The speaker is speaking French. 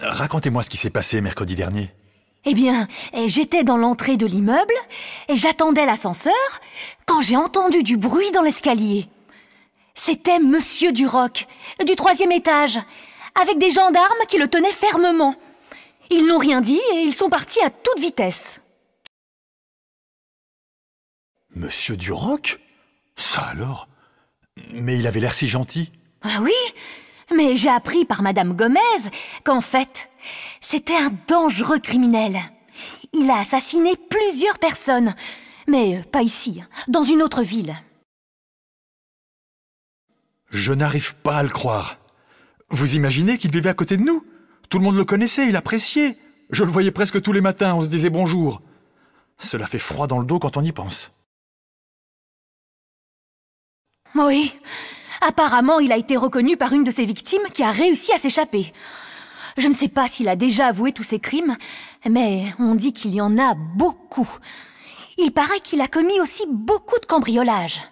Racontez-moi ce qui s'est passé mercredi dernier. Eh bien, eh, j'étais dans l'entrée de l'immeuble et j'attendais l'ascenseur quand j'ai entendu du bruit dans l'escalier. C'était Monsieur Duroc, du troisième étage, avec des gendarmes qui le tenaient fermement. Ils n'ont rien dit et ils sont partis à toute vitesse. Monsieur Duroc Ça alors Mais il avait l'air si gentil. Ah oui mais j'ai appris par Madame Gomez qu'en fait, c'était un dangereux criminel. Il a assassiné plusieurs personnes, mais euh, pas ici, hein, dans une autre ville. Je n'arrive pas à le croire. Vous imaginez qu'il vivait à côté de nous Tout le monde le connaissait, il appréciait. Je le voyais presque tous les matins, on se disait bonjour. Cela fait froid dans le dos quand on y pense. Oui, Apparemment, il a été reconnu par une de ses victimes qui a réussi à s'échapper. Je ne sais pas s'il a déjà avoué tous ses crimes, mais on dit qu'il y en a beaucoup. Il paraît qu'il a commis aussi beaucoup de cambriolages.